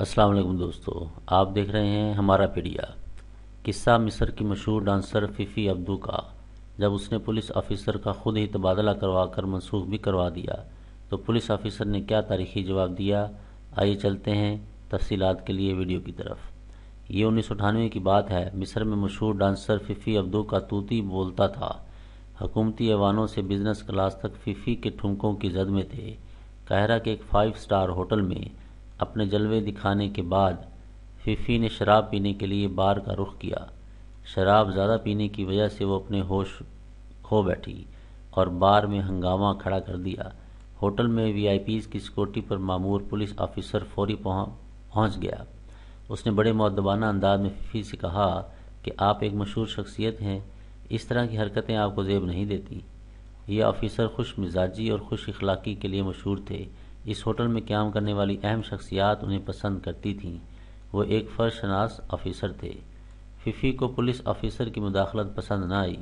अस्सलाम वालेकुम दोस्तों आप देख रहे हैं हमारा पीडिया किस्सा मिस्र की मशहूर डांसर फ़िफ़ी अब्दू का जब उसने पुलिस ऑफिसर का खुद ही तबादला करवा कर मनसूख भी करवा दिया तो पुलिस ऑफिसर ने क्या तारीखी जवाब दिया आइए चलते हैं तफसीत के लिए वीडियो की तरफ ये उन्नीस की बात है मिस्र में मशहूर डांसर फ़िफ़ी अब्दू का तूती बोलता था हकूमती एवानों से बिजनेस क्लास तक फ़िफ़ी के ठुमकों की जद में थे कहरा के एक फाइव स्टार होटल में अपने जलवे दिखाने के बाद फ़िफ़ी ने शराब पीने के लिए बार का रुख किया शराब ज़्यादा पीने की वजह से वो अपने होश खो बैठी और बार में हंगामा खड़ा कर दिया होटल में वी की सिक्योरिटी पर मामूर पुलिस ऑफिसर फौरी पहुंच गया उसने बड़े मददबाना अंदाज में फ़िफ़ी से कहा कि आप एक मशहूर शख्सियत हैं इस तरह की हरकतें आपको जेब नहीं देती ये ऑफिसर खुश मिजाजी और खुश इखलाकी के लिए मशहूर थे इस होटल में क्याम करने वाली अहम शख्सियात उन्हें पसंद करती थीं वो एक फर्शनास ऑफिसर थे फ़िफ़ी को पुलिस ऑफिसर की मुदाखलत पसंद न आई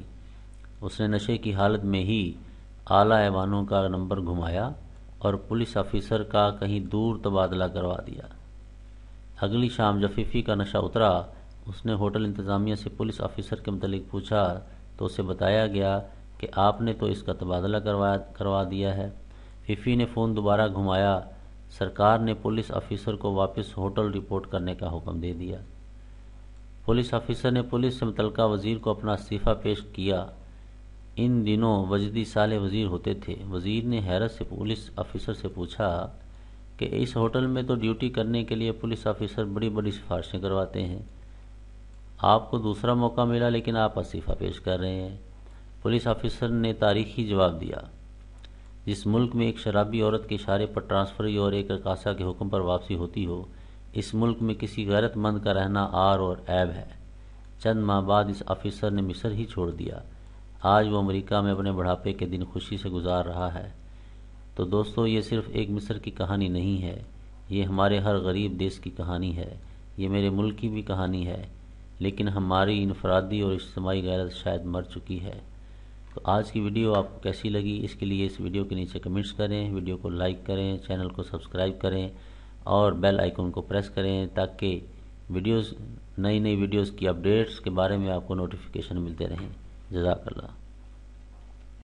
उसने नशे की हालत में ही आला ऐवानों का नंबर घुमाया और पुलिस ऑफिसर का कहीं दूर तबादला करवा दिया अगली शाम जब फ़िफ़ी का नशा उतरा उसने होटल इंतज़ामिया से पुलिस ऑफिसर के मतलब पूछा तो उसे बताया गया कि आपने तो इसका तबादला करवा करवा दिया है हिफी ने फ़ोन दोबारा घुमाया सरकार ने पुलिस ऑफिसर को वापस होटल रिपोर्ट करने का हुक्म दे दिया पुलिस ऑफिसर ने पुलिस से मुतलका वजीर को अपना इस्तीफ़ा पेश किया इन दिनों वजदी साले वज़ीर होते थे वज़ीर ने हैरत से पुलिस ऑफिसर से पूछा कि इस होटल में तो ड्यूटी करने के लिए पुलिस ऑफिसर बड़ी बड़ी सिफारिशें करवाते हैं आपको दूसरा मौका मिला लेकिन आप इस्तीफ़ा पेश कर रहे हैं पुलिस ऑफिसर ने तारीखी जवाब दिया जिस मुल्क में एक शराबी औरत के इशारे पर ट्रांसफ़री और एक अकाशा के हुक्म पर वापसी होती हो इस मुल्क में किसी गैरतमंद का रहना आर और ऐब है चंद माह बाद इस आफिसर ने मिस्र ही छोड़ दिया आज वो अमेरिका में अपने बुढ़ापे के दिन खुशी से गुजार रहा है तो दोस्तों ये सिर्फ एक मिस्र की कहानी नहीं है ये हमारे हर गरीब देश की कहानी है ये मेरे मुल्क की भी कहानी है लेकिन हमारी इनफरादी और इज्तमाही गैरत शायद मर चुकी है तो आज की वीडियो आपको कैसी लगी इसके लिए इस वीडियो के नीचे कमेंट्स करें वीडियो को लाइक करें चैनल को सब्सक्राइब करें और बेल आइकन को प्रेस करें ताकि वीडियोस नई नई वीडियोस की अपडेट्स के बारे में आपको नोटिफिकेशन मिलते रहें जजाकल्ला